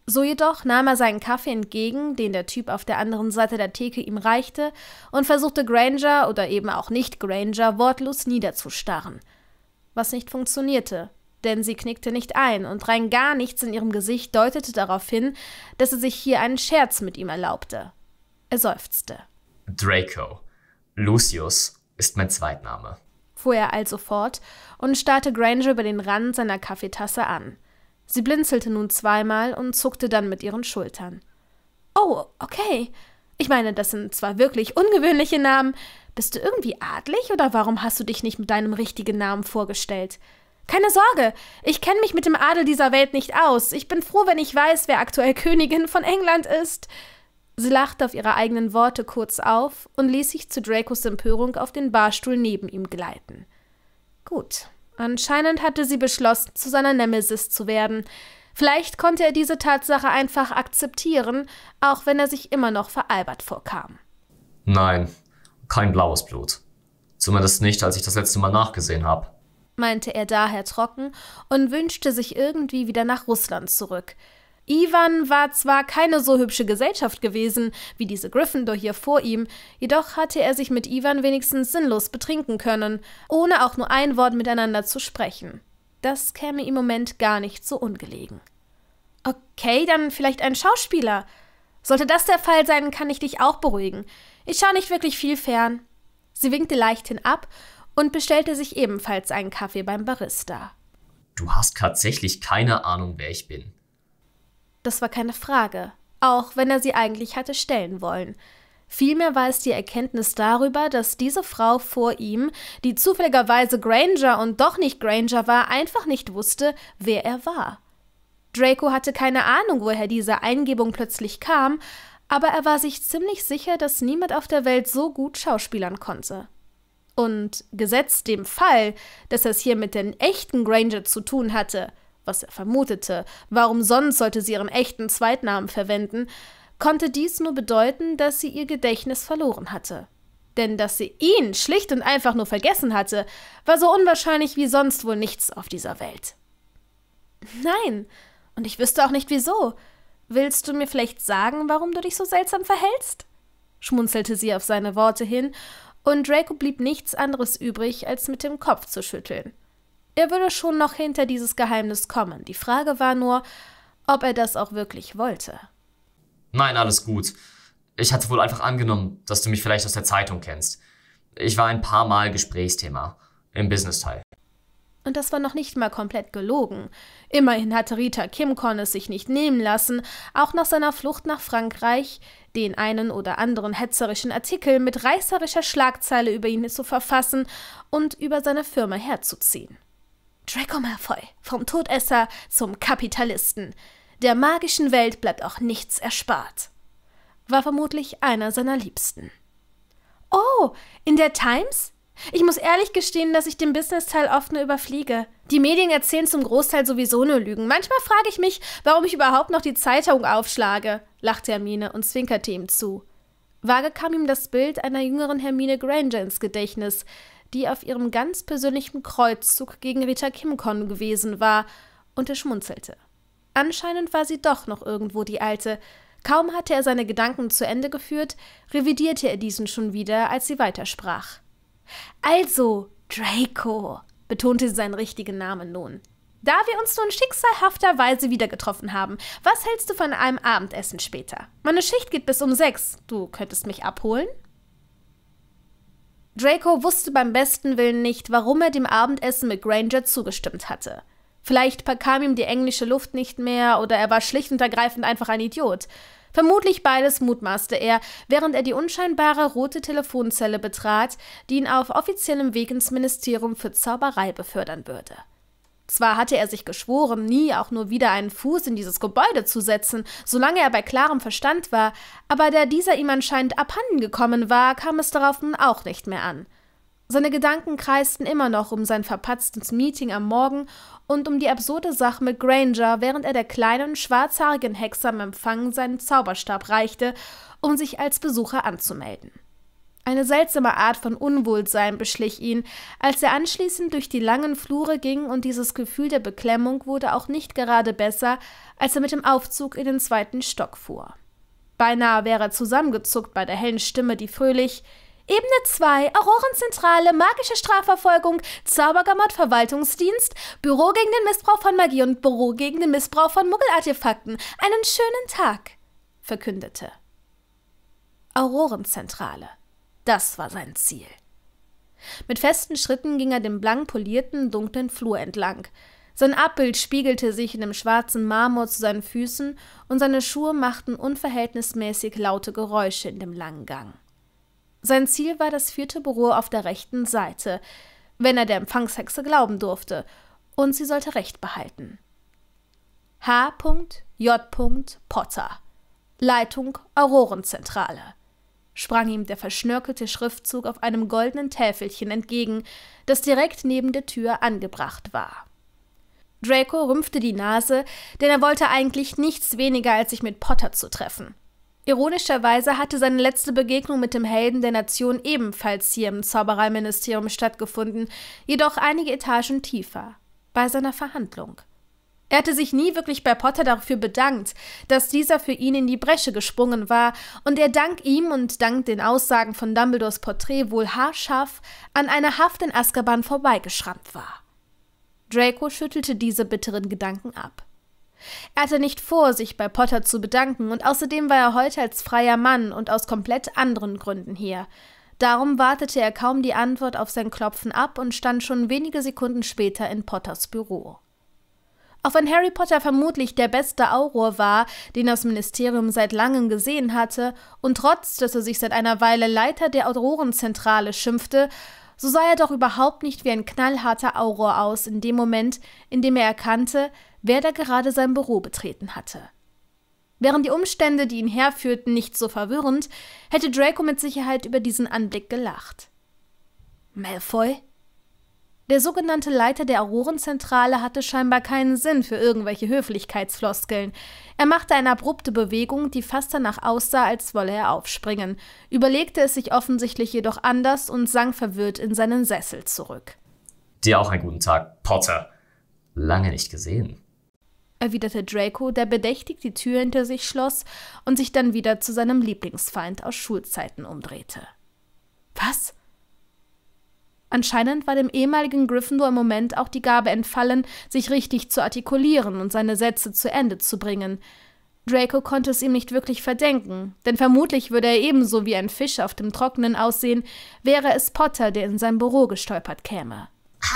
So jedoch nahm er seinen Kaffee entgegen, den der Typ auf der anderen Seite der Theke ihm reichte, und versuchte Granger oder eben auch nicht Granger wortlos niederzustarren. Was nicht funktionierte, denn sie knickte nicht ein und rein gar nichts in ihrem Gesicht deutete darauf hin, dass sie sich hier einen Scherz mit ihm erlaubte. Er seufzte. Draco. Lucius ist mein Zweitname. fuhr er also fort und starrte Granger über den Rand seiner Kaffeetasse an. Sie blinzelte nun zweimal und zuckte dann mit ihren Schultern. Oh, okay. Ich meine, das sind zwar wirklich ungewöhnliche Namen. Bist du irgendwie adlig oder warum hast du dich nicht mit deinem richtigen Namen vorgestellt? Keine Sorge, ich kenne mich mit dem Adel dieser Welt nicht aus. Ich bin froh, wenn ich weiß, wer aktuell Königin von England ist. Sie lachte auf ihre eigenen Worte kurz auf und ließ sich zu Dracos Empörung auf den Barstuhl neben ihm gleiten. Gut, Anscheinend hatte sie beschlossen, zu seiner Nemesis zu werden. Vielleicht konnte er diese Tatsache einfach akzeptieren, auch wenn er sich immer noch veralbert vorkam. Nein, kein blaues Blut. Zumindest nicht, als ich das letzte Mal nachgesehen habe meinte er daher trocken und wünschte sich irgendwie wieder nach Russland zurück. Ivan war zwar keine so hübsche Gesellschaft gewesen wie diese Gryffindor hier vor ihm, jedoch hatte er sich mit Ivan wenigstens sinnlos betrinken können, ohne auch nur ein Wort miteinander zu sprechen. Das käme im Moment gar nicht so ungelegen. Okay, dann vielleicht ein Schauspieler. Sollte das der Fall sein, kann ich dich auch beruhigen. Ich schaue nicht wirklich viel fern. Sie winkte leicht hinab und bestellte sich ebenfalls einen Kaffee beim Barista. Du hast tatsächlich keine Ahnung, wer ich bin. Das war keine Frage, auch wenn er sie eigentlich hatte stellen wollen. Vielmehr war es die Erkenntnis darüber, dass diese Frau vor ihm, die zufälligerweise Granger und doch nicht Granger war, einfach nicht wusste, wer er war. Draco hatte keine Ahnung, woher diese Eingebung plötzlich kam, aber er war sich ziemlich sicher, dass niemand auf der Welt so gut schauspielern konnte. Und gesetzt dem Fall, dass er es hier mit den echten Granger zu tun hatte, was er vermutete, warum sonst sollte sie ihren echten Zweitnamen verwenden, konnte dies nur bedeuten, dass sie ihr Gedächtnis verloren hatte. Denn dass sie ihn schlicht und einfach nur vergessen hatte, war so unwahrscheinlich wie sonst wohl nichts auf dieser Welt. Nein, und ich wüsste auch nicht wieso. Willst du mir vielleicht sagen, warum du dich so seltsam verhältst? schmunzelte sie auf seine Worte hin, und Draco blieb nichts anderes übrig, als mit dem Kopf zu schütteln. Er würde schon noch hinter dieses Geheimnis kommen. Die Frage war nur, ob er das auch wirklich wollte. Nein, alles gut. Ich hatte wohl einfach angenommen, dass du mich vielleicht aus der Zeitung kennst. Ich war ein paar Mal Gesprächsthema im Business-Teil. Und das war noch nicht mal komplett gelogen. Immerhin hatte Rita Kimkorn es sich nicht nehmen lassen, auch nach seiner Flucht nach Frankreich den einen oder anderen hetzerischen Artikel mit reißerischer Schlagzeile über ihn zu verfassen und über seine Firma herzuziehen. Draco Malfoy, vom Todesser zum Kapitalisten. Der magischen Welt bleibt auch nichts erspart. War vermutlich einer seiner Liebsten. Oh, in der Times? Ich muss ehrlich gestehen, dass ich den Business-Teil oft nur überfliege. Die Medien erzählen zum Großteil sowieso nur Lügen. Manchmal frage ich mich, warum ich überhaupt noch die Zeitung aufschlage, lachte Hermine und zwinkerte ihm zu. Vage kam ihm das Bild einer jüngeren Hermine Granger ins Gedächtnis, die auf ihrem ganz persönlichen Kreuzzug gegen Rita Kimkon gewesen war, und er schmunzelte. Anscheinend war sie doch noch irgendwo die Alte. Kaum hatte er seine Gedanken zu Ende geführt, revidierte er diesen schon wieder, als sie weitersprach. Also, Draco, betonte sie seinen richtigen Namen nun. Da wir uns nun schicksalhafterweise Weise wieder getroffen haben, was hältst du von einem Abendessen später? Meine Schicht geht bis um sechs. Du könntest mich abholen? Draco wusste beim besten Willen nicht, warum er dem Abendessen mit Granger zugestimmt hatte. Vielleicht bekam ihm die englische Luft nicht mehr oder er war schlicht und ergreifend einfach ein Idiot. Vermutlich beides mutmaßte er, während er die unscheinbare rote Telefonzelle betrat, die ihn auf offiziellem Weg ins Ministerium für Zauberei befördern würde. Zwar hatte er sich geschworen, nie auch nur wieder einen Fuß in dieses Gebäude zu setzen, solange er bei klarem Verstand war, aber da dieser ihm anscheinend abhanden gekommen war, kam es darauf nun auch nicht mehr an. Seine Gedanken kreisten immer noch um sein verpatztes Meeting am Morgen und um die absurde Sache mit Granger, während er der kleinen, schwarzhaarigen Hexe am Empfang seinen Zauberstab reichte, um sich als Besucher anzumelden. Eine seltsame Art von Unwohlsein beschlich ihn, als er anschließend durch die langen Flure ging und dieses Gefühl der Beklemmung wurde auch nicht gerade besser, als er mit dem Aufzug in den zweiten Stock fuhr. Beinahe wäre er zusammengezuckt bei der hellen Stimme, die fröhlich Ebene 2, Aurorenzentrale, magische Strafverfolgung, Zaubergamot, Verwaltungsdienst, Büro gegen den Missbrauch von Magie und Büro gegen den Missbrauch von Muggelartefakten. Einen schönen Tag, verkündete. Aurorenzentrale. Das war sein Ziel. Mit festen Schritten ging er den blank polierten, dunklen Flur entlang. Sein Abbild spiegelte sich in dem schwarzen Marmor zu seinen Füßen und seine Schuhe machten unverhältnismäßig laute Geräusche in dem langen Gang. Sein Ziel war das vierte Büro auf der rechten Seite, wenn er der Empfangshexe glauben durfte, und sie sollte Recht behalten. H. J. Potter Leitung Aurorenzentrale sprang ihm der verschnörkelte Schriftzug auf einem goldenen Täfelchen entgegen, das direkt neben der Tür angebracht war. Draco rümpfte die Nase, denn er wollte eigentlich nichts weniger, als sich mit Potter zu treffen. Ironischerweise hatte seine letzte Begegnung mit dem Helden der Nation ebenfalls hier im Zaubereiministerium stattgefunden, jedoch einige Etagen tiefer, bei seiner Verhandlung. Er hatte sich nie wirklich bei Potter dafür bedankt, dass dieser für ihn in die Bresche gesprungen war und er dank ihm und dank den Aussagen von Dumbledores Porträt wohl haarscharf an einer Haft in Azkaban vorbeigeschrammt war. Draco schüttelte diese bitteren Gedanken ab. Er hatte nicht vor, sich bei Potter zu bedanken, und außerdem war er heute als freier Mann und aus komplett anderen Gründen hier. Darum wartete er kaum die Antwort auf sein Klopfen ab und stand schon wenige Sekunden später in Potters Büro. Auch wenn Harry Potter vermutlich der beste Auror war, den das Ministerium seit langem gesehen hatte, und trotz, dass er sich seit einer Weile Leiter der Aurorenzentrale schimpfte, so sah er doch überhaupt nicht wie ein knallharter Auror aus in dem Moment, in dem er erkannte, wer da gerade sein Büro betreten hatte. Wären die Umstände, die ihn herführten, nicht so verwirrend, hätte Draco mit Sicherheit über diesen Anblick gelacht. Malfoy? Der sogenannte Leiter der Aurorenzentrale hatte scheinbar keinen Sinn für irgendwelche Höflichkeitsfloskeln. Er machte eine abrupte Bewegung, die fast danach aussah, als wolle er aufspringen, überlegte es sich offensichtlich jedoch anders und sank verwirrt in seinen Sessel zurück. Dir auch einen guten Tag, Potter. Lange nicht gesehen. erwiderte Draco, der bedächtig die Tür hinter sich schloss und sich dann wieder zu seinem Lieblingsfeind aus Schulzeiten umdrehte. Was? Anscheinend war dem ehemaligen Gryffindor im Moment auch die Gabe entfallen, sich richtig zu artikulieren und seine Sätze zu Ende zu bringen. Draco konnte es ihm nicht wirklich verdenken, denn vermutlich würde er ebenso wie ein Fisch auf dem Trockenen aussehen, wäre es Potter, der in sein Büro gestolpert käme.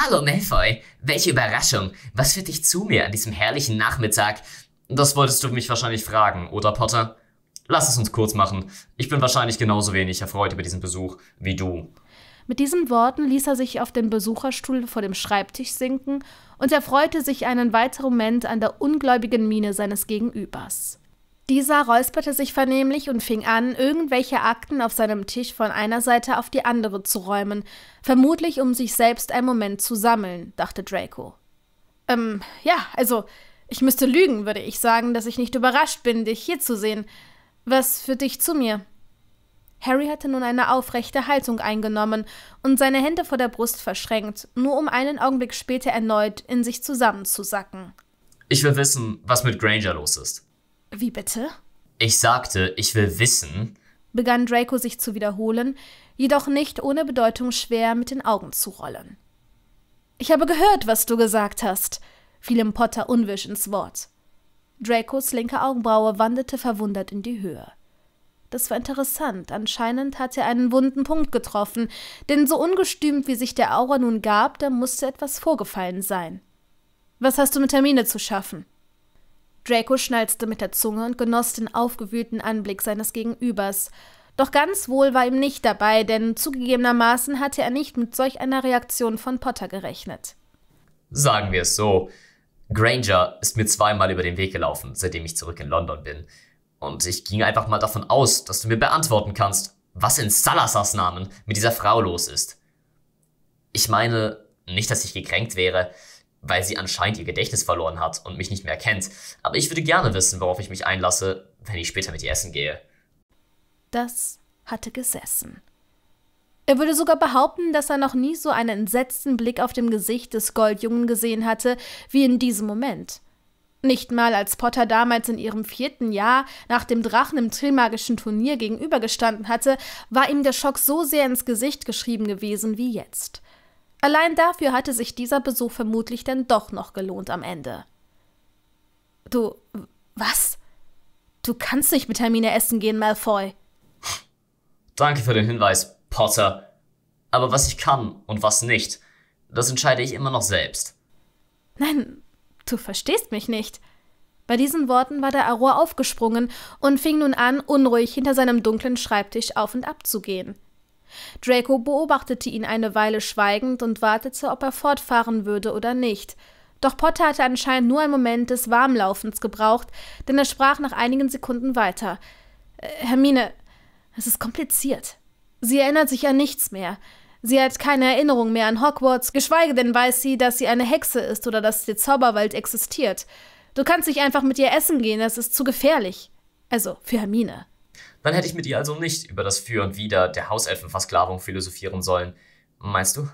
Hallo Malfoy, welche Überraschung. Was führt dich zu mir an diesem herrlichen Nachmittag? Das wolltest du mich wahrscheinlich fragen, oder Potter? Lass es uns kurz machen. Ich bin wahrscheinlich genauso wenig erfreut über diesen Besuch wie du. Mit diesen Worten ließ er sich auf den Besucherstuhl vor dem Schreibtisch sinken und erfreute sich einen weiteren Moment an der ungläubigen Miene seines Gegenübers. Dieser räusperte sich vernehmlich und fing an, irgendwelche Akten auf seinem Tisch von einer Seite auf die andere zu räumen, vermutlich um sich selbst einen Moment zu sammeln, dachte Draco. Ähm, ja, also, ich müsste lügen, würde ich sagen, dass ich nicht überrascht bin, dich hier zu sehen. Was führt dich zu mir? Harry hatte nun eine aufrechte Haltung eingenommen und seine Hände vor der Brust verschränkt, nur um einen Augenblick später erneut in sich zusammenzusacken. Ich will wissen, was mit Granger los ist. Wie bitte? Ich sagte, ich will wissen, begann Draco sich zu wiederholen, jedoch nicht ohne Bedeutung schwer mit den Augen zu rollen. Ich habe gehört, was du gesagt hast, fiel ihm Potter unwisch ins Wort. Dracos linke Augenbraue wanderte verwundert in die Höhe. Das war interessant. Anscheinend hat er einen wunden Punkt getroffen, denn so ungestüm wie sich der Aura nun gab, da musste etwas vorgefallen sein. Was hast du mit Termine zu schaffen? Draco schnalzte mit der Zunge und genoss den aufgewühlten Anblick seines Gegenübers. Doch ganz wohl war ihm nicht dabei, denn zugegebenermaßen hatte er nicht mit solch einer Reaktion von Potter gerechnet. Sagen wir es so. Granger ist mir zweimal über den Weg gelaufen, seitdem ich zurück in London bin. Und ich ging einfach mal davon aus, dass du mir beantworten kannst, was in Salazars Namen mit dieser Frau los ist. Ich meine, nicht, dass ich gekränkt wäre, weil sie anscheinend ihr Gedächtnis verloren hat und mich nicht mehr kennt, aber ich würde gerne wissen, worauf ich mich einlasse, wenn ich später mit ihr essen gehe. Das hatte gesessen. Er würde sogar behaupten, dass er noch nie so einen entsetzten Blick auf dem Gesicht des Goldjungen gesehen hatte wie in diesem Moment. Nicht mal als Potter damals in ihrem vierten Jahr nach dem Drachen im Trillmagischen Turnier gegenübergestanden hatte, war ihm der Schock so sehr ins Gesicht geschrieben gewesen wie jetzt. Allein dafür hatte sich dieser Besuch vermutlich dann doch noch gelohnt am Ende. Du. was? Du kannst nicht mit Hermine essen gehen, Malfoy. Danke für den Hinweis, Potter. Aber was ich kann und was nicht, das entscheide ich immer noch selbst. Nein, Du verstehst mich nicht. Bei diesen Worten war der Auror aufgesprungen und fing nun an, unruhig hinter seinem dunklen Schreibtisch auf und ab zu gehen. Draco beobachtete ihn eine Weile schweigend und wartete, ob er fortfahren würde oder nicht. Doch Potter hatte anscheinend nur einen Moment des Warmlaufens gebraucht, denn er sprach nach einigen Sekunden weiter. Äh, Hermine, es ist kompliziert. Sie erinnert sich an nichts mehr. Sie hat keine Erinnerung mehr an Hogwarts, geschweige denn weiß sie, dass sie eine Hexe ist oder dass der Zauberwald existiert. Du kannst nicht einfach mit ihr essen gehen, das ist zu gefährlich. Also für Hermine. Dann hätte ich mit ihr also nicht über das Für und Wider der Hauselfenversklavung philosophieren sollen. Meinst du?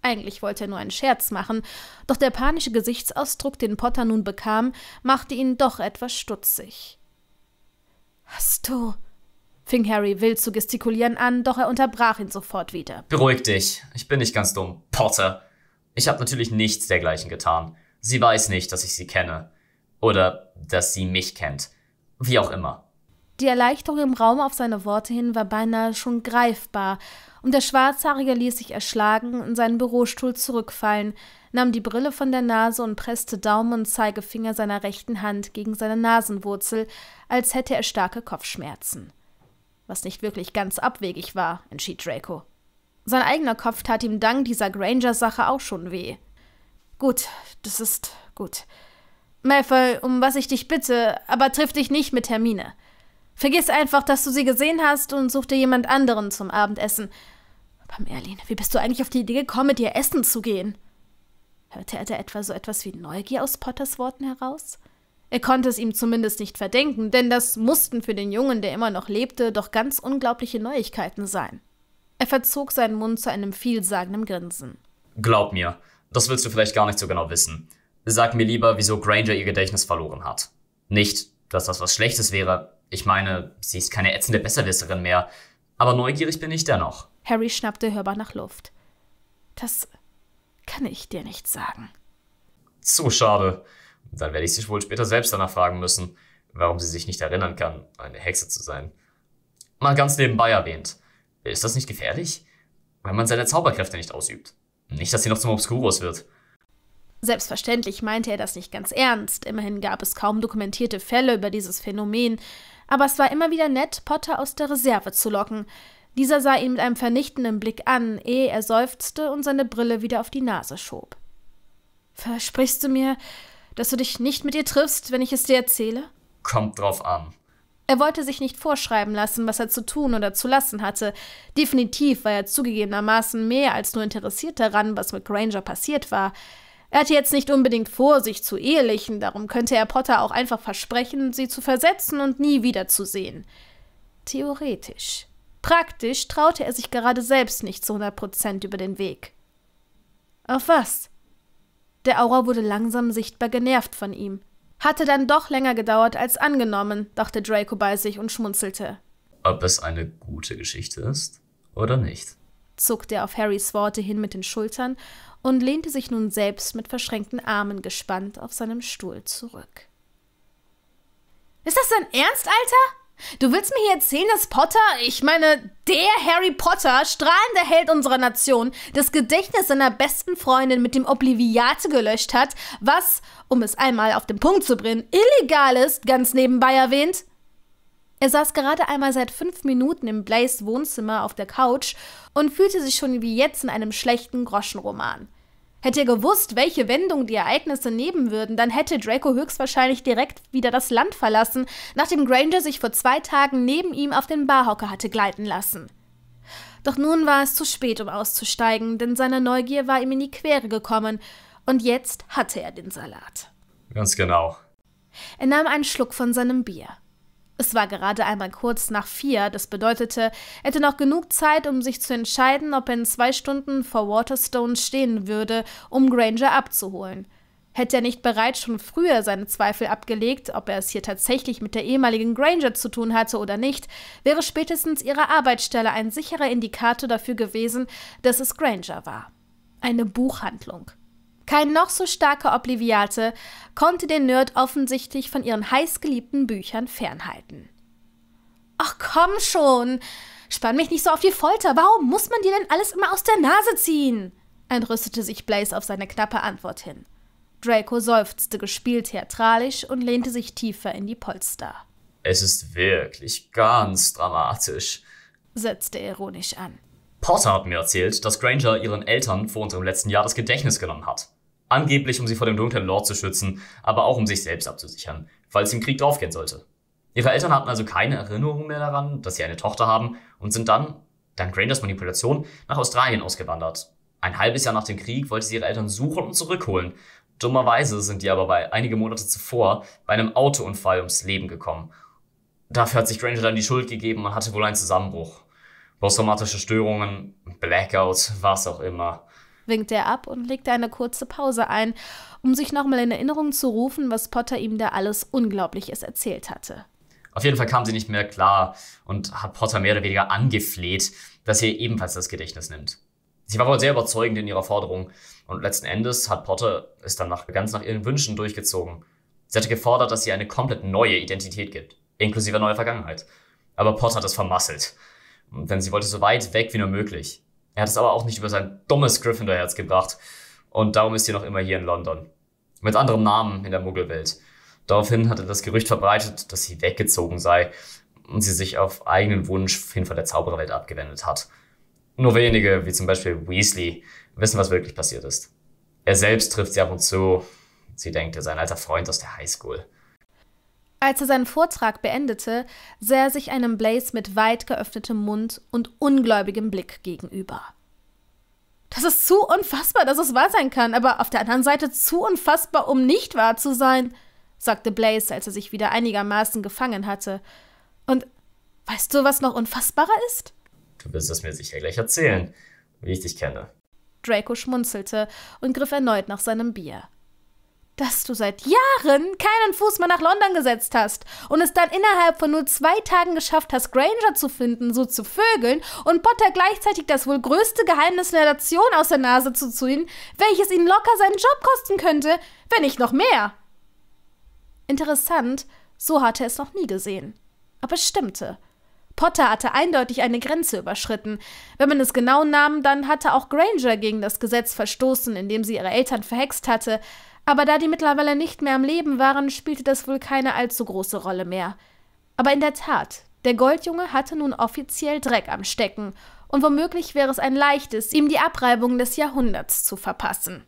Eigentlich wollte er nur einen Scherz machen, doch der panische Gesichtsausdruck, den Potter nun bekam, machte ihn doch etwas stutzig. Hast du fing Harry wild zu gestikulieren an, doch er unterbrach ihn sofort wieder. Beruhig dich, ich bin nicht ganz dumm, Potter. Ich habe natürlich nichts dergleichen getan. Sie weiß nicht, dass ich sie kenne. Oder dass sie mich kennt. Wie auch immer. Die Erleichterung im Raum auf seine Worte hin war beinahe schon greifbar, und der Schwarzhaarige ließ sich erschlagen in seinen Bürostuhl zurückfallen, nahm die Brille von der Nase und presste Daumen und Zeigefinger seiner rechten Hand gegen seine Nasenwurzel, als hätte er starke Kopfschmerzen was nicht wirklich ganz abwegig war, entschied Draco. Sein eigener Kopf tat ihm dank dieser Granger-Sache auch schon weh. Gut, das ist gut. Malfoy, um was ich dich bitte, aber triff dich nicht mit Hermine. Vergiss einfach, dass du sie gesehen hast und such dir jemand anderen zum Abendessen. Aber Merlin, wie bist du eigentlich auf die Idee gekommen, mit ihr essen zu gehen? Hörte er da etwa so etwas wie Neugier aus Potters Worten heraus? Er konnte es ihm zumindest nicht verdenken, denn das mussten für den Jungen, der immer noch lebte, doch ganz unglaubliche Neuigkeiten sein. Er verzog seinen Mund zu einem vielsagenden Grinsen. Glaub mir, das willst du vielleicht gar nicht so genau wissen. Sag mir lieber, wieso Granger ihr Gedächtnis verloren hat. Nicht, dass das was Schlechtes wäre. Ich meine, sie ist keine ätzende Besserwisserin mehr. Aber neugierig bin ich dennoch. Harry schnappte hörbar nach Luft. Das kann ich dir nicht sagen. Zu schade. Dann werde ich sie wohl später selbst danach fragen müssen, warum sie sich nicht erinnern kann, eine Hexe zu sein. Mal ganz nebenbei erwähnt. Ist das nicht gefährlich? Wenn man seine Zauberkräfte nicht ausübt. Nicht, dass sie noch zum Obscurus wird. Selbstverständlich meinte er das nicht ganz ernst. Immerhin gab es kaum dokumentierte Fälle über dieses Phänomen. Aber es war immer wieder nett, Potter aus der Reserve zu locken. Dieser sah ihn mit einem vernichtenden Blick an, ehe er seufzte und seine Brille wieder auf die Nase schob. Versprichst du mir, dass du dich nicht mit ihr triffst, wenn ich es dir erzähle? Kommt drauf an. Er wollte sich nicht vorschreiben lassen, was er zu tun oder zu lassen hatte. Definitiv war er zugegebenermaßen mehr als nur interessiert daran, was mit Granger passiert war. Er hatte jetzt nicht unbedingt vor, sich zu ehelichen, darum könnte er Potter auch einfach versprechen, sie zu versetzen und nie wiederzusehen. Theoretisch. Praktisch traute er sich gerade selbst nicht zu 100 Prozent über den Weg. Auf was? Der Aura wurde langsam sichtbar genervt von ihm. Hatte dann doch länger gedauert als angenommen, dachte Draco bei sich und schmunzelte. Ob es eine gute Geschichte ist oder nicht? zuckte er auf Harrys Worte hin mit den Schultern und lehnte sich nun selbst mit verschränkten Armen gespannt auf seinem Stuhl zurück. Ist das dein Ernst, Alter? Du willst mir hier erzählen, dass Potter, ich meine, der Harry Potter, strahlender Held unserer Nation, das Gedächtnis seiner besten Freundin mit dem Obliviate gelöscht hat, was, um es einmal auf den Punkt zu bringen, illegal ist, ganz nebenbei erwähnt? Er saß gerade einmal seit fünf Minuten im Blaze Wohnzimmer auf der Couch und fühlte sich schon wie jetzt in einem schlechten Groschenroman. Hätte er gewusst, welche Wendung die Ereignisse nehmen würden, dann hätte Draco höchstwahrscheinlich direkt wieder das Land verlassen, nachdem Granger sich vor zwei Tagen neben ihm auf den Barhocker hatte gleiten lassen. Doch nun war es zu spät, um auszusteigen, denn seine Neugier war ihm in die Quere gekommen, und jetzt hatte er den Salat. Ganz genau. Er nahm einen Schluck von seinem Bier. Es war gerade einmal kurz nach vier, das bedeutete, er hätte noch genug Zeit, um sich zu entscheiden, ob er in zwei Stunden vor Waterstone stehen würde, um Granger abzuholen. Hätte er nicht bereits schon früher seine Zweifel abgelegt, ob er es hier tatsächlich mit der ehemaligen Granger zu tun hatte oder nicht, wäre spätestens ihre Arbeitsstelle ein sicherer Indikator dafür gewesen, dass es Granger war. Eine Buchhandlung. Kein noch so starker Obliviate konnte den Nerd offensichtlich von ihren heißgeliebten Büchern fernhalten. Ach komm schon! Spann mich nicht so auf die Folter! Warum muss man dir denn alles immer aus der Nase ziehen? entrüstete sich Blaze auf seine knappe Antwort hin. Draco seufzte gespielt theatralisch und lehnte sich tiefer in die Polster. Es ist wirklich ganz dramatisch, setzte er ironisch an. Potter hat mir erzählt, dass Granger ihren Eltern vor unserem letzten Jahr das Gedächtnis genommen hat. Angeblich, um sie vor dem dunklen Lord zu schützen, aber auch um sich selbst abzusichern, falls sie im Krieg draufgehen sollte. Ihre Eltern hatten also keine Erinnerung mehr daran, dass sie eine Tochter haben und sind dann, dank Grangers Manipulation, nach Australien ausgewandert. Ein halbes Jahr nach dem Krieg wollte sie ihre Eltern suchen und zurückholen. Dummerweise sind die aber bei einige Monate zuvor bei einem Autounfall ums Leben gekommen. Dafür hat sich Granger dann die Schuld gegeben und hatte wohl einen Zusammenbruch. Posttraumatische Störungen, Blackout, was auch immer winkt er ab und legt eine kurze Pause ein, um sich nochmal in Erinnerung zu rufen, was Potter ihm da alles Unglaubliches erzählt hatte. Auf jeden Fall kam sie nicht mehr klar und hat Potter mehr oder weniger angefleht, dass er ebenfalls das Gedächtnis nimmt. Sie war wohl sehr überzeugend in ihrer Forderung und letzten Endes hat Potter es dann nach, ganz nach ihren Wünschen durchgezogen. Sie hatte gefordert, dass sie eine komplett neue Identität gibt, inklusive neuer Vergangenheit. Aber Potter hat es vermasselt. Denn sie wollte so weit weg wie nur möglich. Er hat es aber auch nicht über sein dummes Gryffindor-Herz gebracht. Und darum ist er noch immer hier in London. Mit anderem Namen in der Muggelwelt. Daraufhin hat er das Gerücht verbreitet, dass sie weggezogen sei und sie sich auf eigenen Wunsch hin von der Zaubererwelt abgewendet hat. Nur wenige, wie zum Beispiel Weasley, wissen, was wirklich passiert ist. Er selbst trifft sie ab und zu. Sie denkt, er sei ein alter Freund aus der Highschool. Als er seinen Vortrag beendete, sah er sich einem Blaze mit weit geöffnetem Mund und ungläubigem Blick gegenüber. Das ist zu unfassbar, dass es wahr sein kann, aber auf der anderen Seite zu unfassbar, um nicht wahr zu sein, sagte Blaze, als er sich wieder einigermaßen gefangen hatte. Und weißt du, was noch unfassbarer ist? Du wirst es mir sicher gleich erzählen, wie ich dich kenne. Draco schmunzelte und griff erneut nach seinem Bier dass du seit Jahren keinen Fuß mehr nach London gesetzt hast und es dann innerhalb von nur zwei Tagen geschafft hast, Granger zu finden, so zu vögeln und Potter gleichzeitig das wohl größte Geheimnis der Nation aus der Nase zu ziehen, welches ihn locker seinen Job kosten könnte, wenn nicht noch mehr. Interessant, so hatte er es noch nie gesehen. Aber es stimmte. Potter hatte eindeutig eine Grenze überschritten. Wenn man es genau nahm, dann hatte auch Granger gegen das Gesetz verstoßen, indem sie ihre Eltern verhext hatte, aber da die mittlerweile nicht mehr am Leben waren, spielte das wohl keine allzu große Rolle mehr. Aber in der Tat, der Goldjunge hatte nun offiziell Dreck am Stecken, und womöglich wäre es ein leichtes, ihm die Abreibung des Jahrhunderts zu verpassen.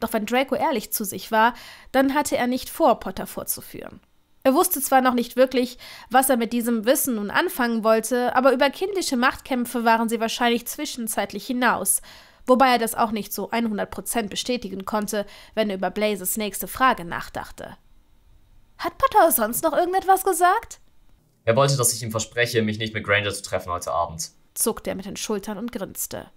Doch wenn Draco ehrlich zu sich war, dann hatte er nicht vor, Potter vorzuführen. Er wusste zwar noch nicht wirklich, was er mit diesem Wissen nun anfangen wollte, aber über kindische Machtkämpfe waren sie wahrscheinlich zwischenzeitlich hinaus, wobei er das auch nicht so 100% bestätigen konnte, wenn er über Blazes nächste Frage nachdachte. Hat Potter sonst noch irgendetwas gesagt? Er wollte, dass ich ihm verspreche, mich nicht mit Granger zu treffen heute Abend. Zuckte er mit den Schultern und grinste.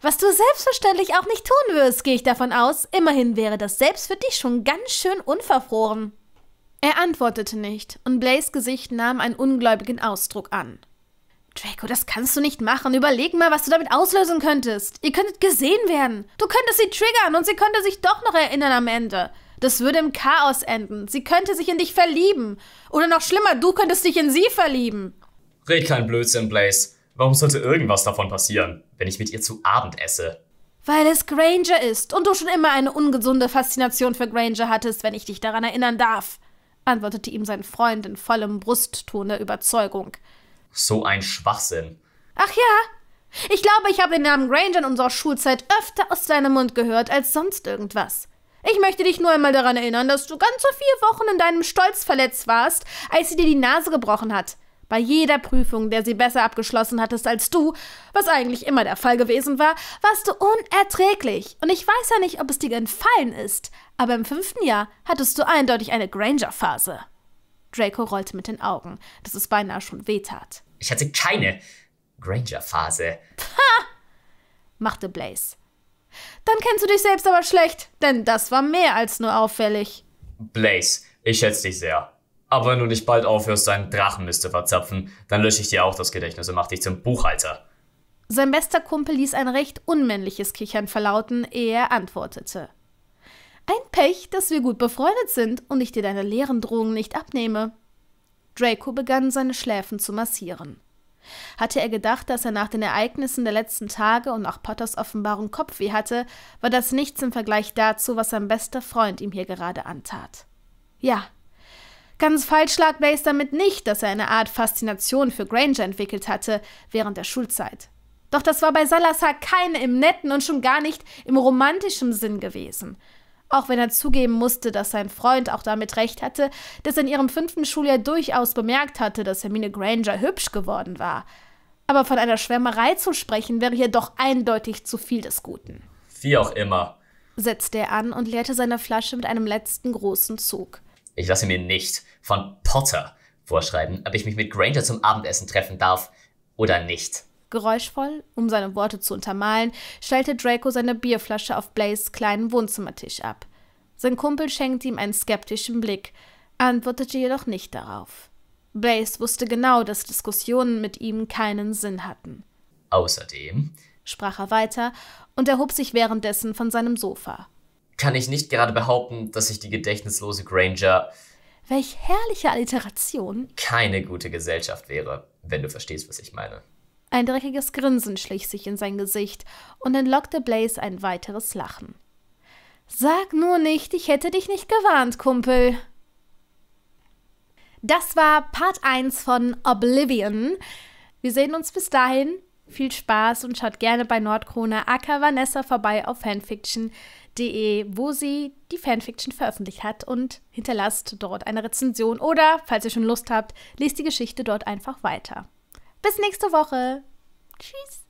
Was du selbstverständlich auch nicht tun wirst, gehe ich davon aus. Immerhin wäre das selbst für dich schon ganz schön unverfroren. Er antwortete nicht, und Blaze Gesicht nahm einen ungläubigen Ausdruck an. Draco, das kannst du nicht machen. Überleg mal, was du damit auslösen könntest. Ihr könntet gesehen werden. Du könntest sie triggern und sie könnte sich doch noch erinnern am Ende. Das würde im Chaos enden. Sie könnte sich in dich verlieben. Oder noch schlimmer, du könntest dich in sie verlieben. Red kein Blödsinn, Blaze. Warum sollte irgendwas davon passieren, wenn ich mit ihr zu Abend esse? Weil es Granger ist und du schon immer eine ungesunde Faszination für Granger hattest, wenn ich dich daran erinnern darf, antwortete ihm sein Freund in vollem Brustton der Überzeugung. So ein Schwachsinn. Ach ja. Ich glaube, ich habe den Namen Granger in unserer Schulzeit öfter aus deinem Mund gehört als sonst irgendwas. Ich möchte dich nur einmal daran erinnern, dass du ganze vier Wochen in deinem Stolz verletzt warst, als sie dir die Nase gebrochen hat. Bei jeder Prüfung, der sie besser abgeschlossen hattest als du, was eigentlich immer der Fall gewesen war, warst du unerträglich. Und ich weiß ja nicht, ob es dir entfallen ist, aber im fünften Jahr hattest du eindeutig eine Granger-Phase. Draco rollte mit den Augen, dass es beinahe schon wehtat. Ich hatte keine Granger-Phase. Ha! machte Blaze. Dann kennst du dich selbst aber schlecht, denn das war mehr als nur auffällig. Blaze, ich schätze dich sehr. Aber wenn du nicht bald aufhörst, deinen Drachenmist zu verzapfen, dann lösche ich dir auch das Gedächtnis und mach dich zum Buchhalter. Sein bester Kumpel ließ ein recht unmännliches Kichern verlauten, ehe er antwortete. Ein Pech, dass wir gut befreundet sind und ich dir deine leeren Drohungen nicht abnehme. Draco begann seine Schläfen zu massieren. Hatte er gedacht, dass er nach den Ereignissen der letzten Tage und nach Potters Offenbarung Kopfweh hatte, war das nichts im Vergleich dazu, was sein bester Freund ihm hier gerade antat. Ja. Ganz falsch lag Blaze damit nicht, dass er eine Art Faszination für Granger entwickelt hatte während der Schulzeit. Doch das war bei Salazar keine im netten und schon gar nicht im romantischen Sinn gewesen auch wenn er zugeben musste, dass sein Freund auch damit recht hatte, dass er in ihrem fünften Schuljahr durchaus bemerkt hatte, dass Hermine Granger hübsch geworden war. Aber von einer Schwärmerei zu sprechen, wäre hier doch eindeutig zu viel des Guten. Wie auch immer, setzte er an und leerte seine Flasche mit einem letzten großen Zug. Ich lasse mir nicht von Potter vorschreiben, ob ich mich mit Granger zum Abendessen treffen darf oder nicht. Geräuschvoll, um seine Worte zu untermalen, stellte Draco seine Bierflasche auf Blazes kleinen Wohnzimmertisch ab. Sein Kumpel schenkte ihm einen skeptischen Blick, antwortete jedoch nicht darauf. Blaze wusste genau, dass Diskussionen mit ihm keinen Sinn hatten. Außerdem, sprach er weiter und erhob sich währenddessen von seinem Sofa. Kann ich nicht gerade behaupten, dass ich die gedächtnislose Granger. Welch herrliche Alliteration! Keine gute Gesellschaft wäre, wenn du verstehst, was ich meine. Ein dreckiges Grinsen schlich sich in sein Gesicht und entlockte Blaze ein weiteres Lachen. Sag nur nicht, ich hätte dich nicht gewarnt, Kumpel. Das war Part 1 von Oblivion. Wir sehen uns bis dahin. Viel Spaß und schaut gerne bei Nordkrone Aka Vanessa vorbei auf fanfiction.de, wo sie die Fanfiction veröffentlicht hat und hinterlasst dort eine Rezension oder, falls ihr schon Lust habt, lest die Geschichte dort einfach weiter. Bis nächste Woche. Tschüss.